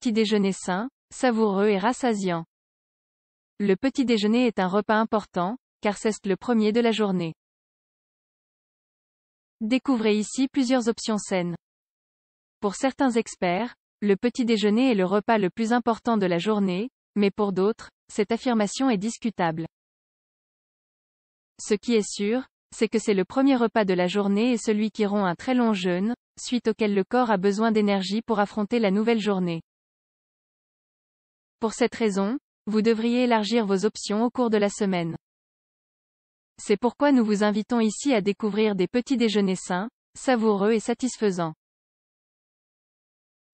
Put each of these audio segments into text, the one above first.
petit déjeuner sain, savoureux et rassasiant. Le petit déjeuner est un repas important, car c'est le premier de la journée. Découvrez ici plusieurs options saines. Pour certains experts, le petit déjeuner est le repas le plus important de la journée, mais pour d'autres, cette affirmation est discutable. Ce qui est sûr, c'est que c'est le premier repas de la journée et celui qui rompt un très long jeûne, suite auquel le corps a besoin d'énergie pour affronter la nouvelle journée. Pour cette raison, vous devriez élargir vos options au cours de la semaine. C'est pourquoi nous vous invitons ici à découvrir des petits déjeuners sains, savoureux et satisfaisants.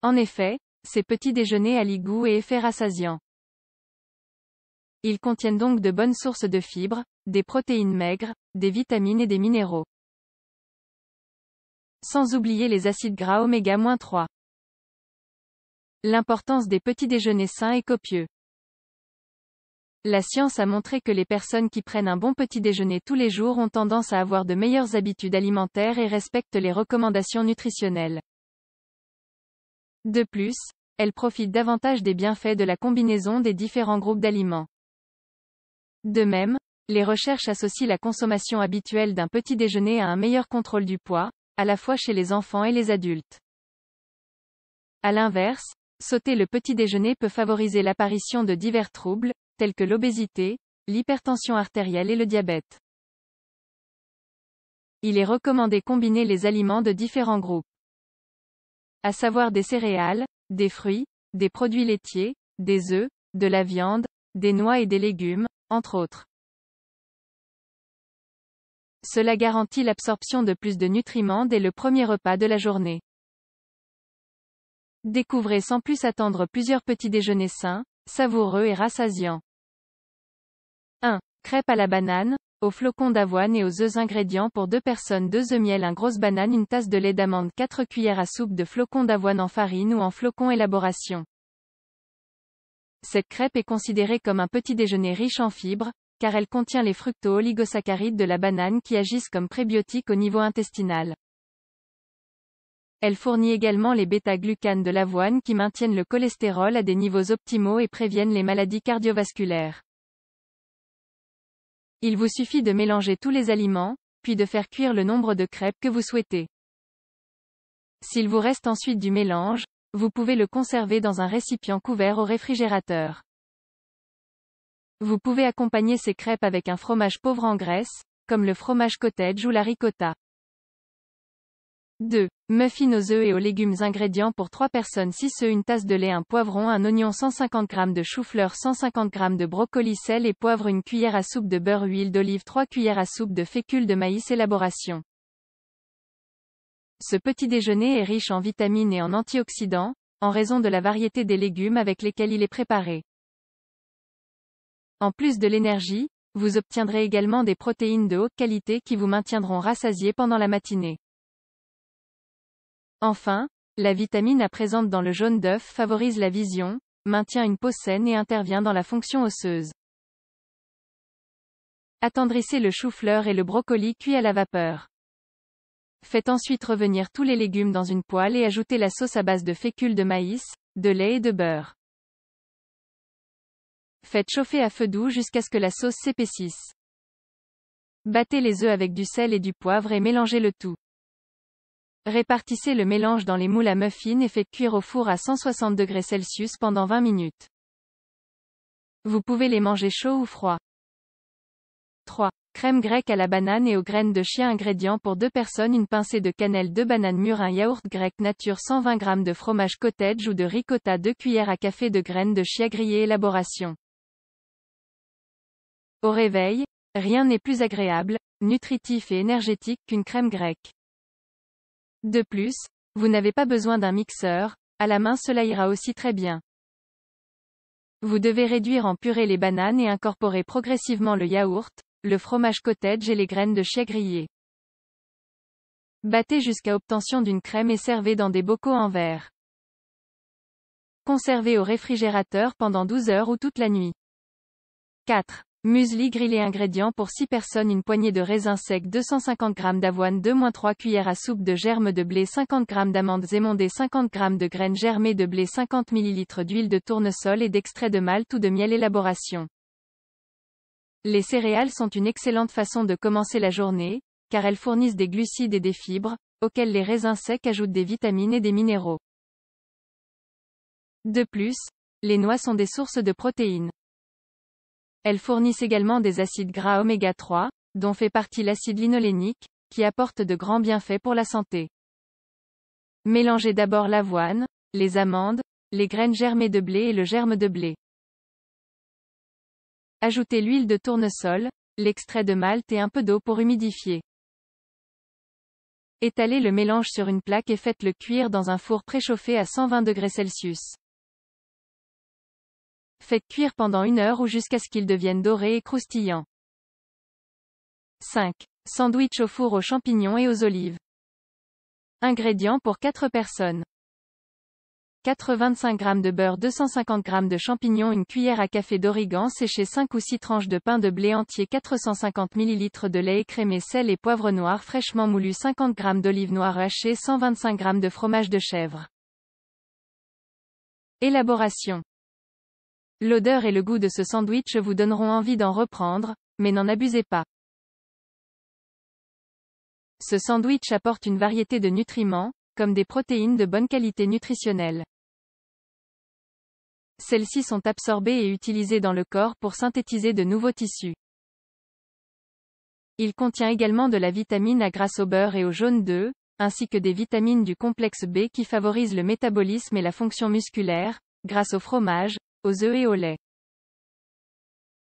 En effet, ces petits déjeuners allient goût et effet rassasiant. Ils contiennent donc de bonnes sources de fibres, des protéines maigres, des vitamines et des minéraux. Sans oublier les acides gras oméga-3. L'importance des petits déjeuners sains et copieux. La science a montré que les personnes qui prennent un bon petit déjeuner tous les jours ont tendance à avoir de meilleures habitudes alimentaires et respectent les recommandations nutritionnelles. De plus, elles profitent davantage des bienfaits de la combinaison des différents groupes d'aliments. De même, les recherches associent la consommation habituelle d'un petit déjeuner à un meilleur contrôle du poids, à la fois chez les enfants et les adultes. A l'inverse, Sauter le petit déjeuner peut favoriser l'apparition de divers troubles, tels que l'obésité, l'hypertension artérielle et le diabète. Il est recommandé combiner les aliments de différents groupes, à savoir des céréales, des fruits, des produits laitiers, des œufs, de la viande, des noix et des légumes, entre autres. Cela garantit l'absorption de plus de nutriments dès le premier repas de la journée. Découvrez sans plus attendre plusieurs petits déjeuners sains, savoureux et rassasiants. 1. Crêpe à la banane, aux flocons d'avoine et aux œufs ingrédients pour deux personnes 2 œufs miel 1 grosse banane 1 tasse de lait d'amande 4 cuillères à soupe de flocons d'avoine en farine ou en flocons élaboration. Cette crêpe est considérée comme un petit déjeuner riche en fibres, car elle contient les fructo-oligosaccharides de la banane qui agissent comme prébiotiques au niveau intestinal. Elle fournit également les bêta-glucanes de l'avoine qui maintiennent le cholestérol à des niveaux optimaux et préviennent les maladies cardiovasculaires. Il vous suffit de mélanger tous les aliments, puis de faire cuire le nombre de crêpes que vous souhaitez. S'il vous reste ensuite du mélange, vous pouvez le conserver dans un récipient couvert au réfrigérateur. Vous pouvez accompagner ces crêpes avec un fromage pauvre en graisse, comme le fromage cottage ou la ricotta. 2. Muffin aux œufs et aux légumes Ingrédients pour 3 personnes 6 œufs Une tasse de lait Un poivron Un oignon 150 g de chou-fleur 150 g de brocoli Sel et poivre Une cuillère à soupe de beurre Huile d'olive 3 cuillères à soupe de fécule de maïs Élaboration Ce petit déjeuner est riche en vitamines et en antioxydants, en raison de la variété des légumes avec lesquels il est préparé. En plus de l'énergie, vous obtiendrez également des protéines de haute qualité qui vous maintiendront rassasié pendant la matinée. Enfin, la vitamine A présente dans le jaune d'œuf favorise la vision, maintient une peau saine et intervient dans la fonction osseuse. Attendrissez le chou-fleur et le brocoli cuit à la vapeur. Faites ensuite revenir tous les légumes dans une poêle et ajoutez la sauce à base de fécule de maïs, de lait et de beurre. Faites chauffer à feu doux jusqu'à ce que la sauce s'épaississe. Battez les œufs avec du sel et du poivre et mélangez le tout. Répartissez le mélange dans les moules à muffins et faites cuire au four à 160 degrés pendant 20 minutes. Vous pouvez les manger chauds ou froids. 3. Crème grecque à la banane et aux graines de chien Ingrédients pour deux personnes Une pincée de cannelle deux bananes mûres Un yaourt grec nature 120 g de fromage cottage ou de ricotta 2 cuillères à café de graines de chia grillées Élaboration Au réveil, rien n'est plus agréable, nutritif et énergétique qu'une crème grecque. De plus, vous n'avez pas besoin d'un mixeur, à la main cela ira aussi très bien. Vous devez réduire en purée les bananes et incorporer progressivement le yaourt, le fromage cottage et les graines de chia grillées. Battez jusqu'à obtention d'une crème et servez dans des bocaux en verre. Conservez au réfrigérateur pendant 12 heures ou toute la nuit. 4. Muesli grillé ingrédients pour 6 personnes une poignée de raisins secs 250 g d'avoine 2-3 cuillères à soupe de germes de blé 50 g d'amandes émondées 50 g de graines germées de blé 50 ml d'huile de tournesol et d'extrait de malt ou de miel élaboration. Les céréales sont une excellente façon de commencer la journée, car elles fournissent des glucides et des fibres, auxquelles les raisins secs ajoutent des vitamines et des minéraux. De plus, les noix sont des sources de protéines. Elles fournissent également des acides gras oméga-3, dont fait partie l'acide linolénique, qui apporte de grands bienfaits pour la santé. Mélangez d'abord l'avoine, les amandes, les graines germées de blé et le germe de blé. Ajoutez l'huile de tournesol, l'extrait de malt et un peu d'eau pour humidifier. Étalez le mélange sur une plaque et faites-le cuire dans un four préchauffé à 120 degrés Faites cuire pendant une heure ou jusqu'à ce qu'ils deviennent dorés et croustillants. 5. Sandwich au four aux champignons et aux olives. Ingrédients pour 4 personnes. 85 g de beurre 250 g de champignons une cuillère à café d'origan séché 5 ou 6 tranches de pain de blé entier 450 ml de lait écrémé sel et poivre noir fraîchement moulu 50 g d'olives noires hachées 125 g de fromage de chèvre. Élaboration L'odeur et le goût de ce sandwich vous donneront envie d'en reprendre, mais n'en abusez pas. Ce sandwich apporte une variété de nutriments, comme des protéines de bonne qualité nutritionnelle. Celles-ci sont absorbées et utilisées dans le corps pour synthétiser de nouveaux tissus. Il contient également de la vitamine A grâce au beurre et au jaune d'œuf, ainsi que des vitamines du complexe B qui favorisent le métabolisme et la fonction musculaire, grâce au fromage, aux œufs et au lait.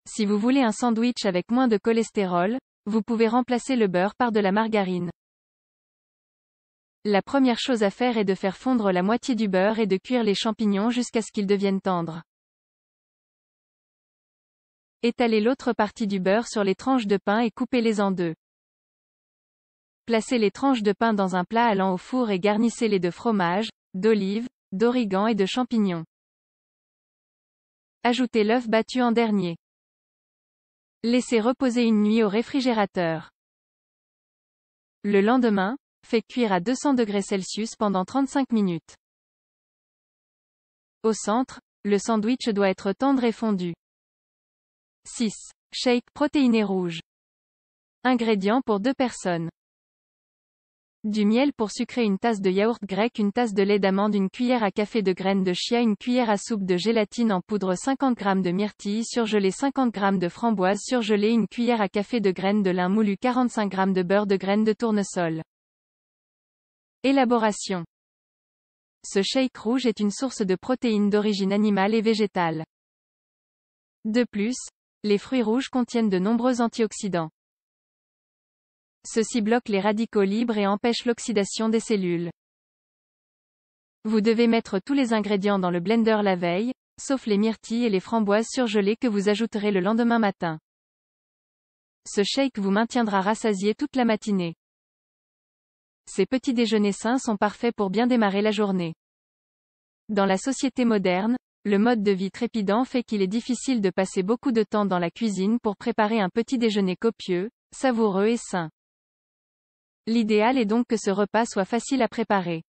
Si vous voulez un sandwich avec moins de cholestérol, vous pouvez remplacer le beurre par de la margarine. La première chose à faire est de faire fondre la moitié du beurre et de cuire les champignons jusqu'à ce qu'ils deviennent tendres. Étalez l'autre partie du beurre sur les tranches de pain et coupez-les en deux. Placez les tranches de pain dans un plat allant au four et garnissez-les de fromage, d'olives, d'origan et de champignons. Ajoutez l'œuf battu en dernier. Laissez reposer une nuit au réfrigérateur. Le lendemain, fait cuire à 200 degrés pendant 35 minutes. Au centre, le sandwich doit être tendre et fondu. 6. Shake protéiné rouge. Ingrédients pour deux personnes. Du miel pour sucrer une tasse de yaourt grec, une tasse de lait d'amande, une cuillère à café de graines de chia, une cuillère à soupe de gélatine en poudre, 50 g de myrtille surgelée, 50 g de framboise surgelée, une cuillère à café de graines de lin moulu, 45 g de beurre de graines de tournesol. Élaboration. Ce shake rouge est une source de protéines d'origine animale et végétale. De plus, les fruits rouges contiennent de nombreux antioxydants. Ceci bloque les radicaux libres et empêche l'oxydation des cellules. Vous devez mettre tous les ingrédients dans le blender la veille, sauf les myrtilles et les framboises surgelées que vous ajouterez le lendemain matin. Ce shake vous maintiendra rassasié toute la matinée. Ces petits déjeuners sains sont parfaits pour bien démarrer la journée. Dans la société moderne, le mode de vie trépidant fait qu'il est difficile de passer beaucoup de temps dans la cuisine pour préparer un petit déjeuner copieux, savoureux et sain. L'idéal est donc que ce repas soit facile à préparer.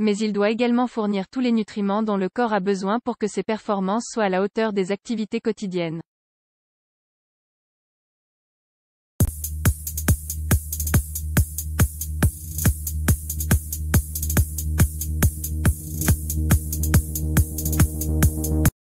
Mais il doit également fournir tous les nutriments dont le corps a besoin pour que ses performances soient à la hauteur des activités quotidiennes.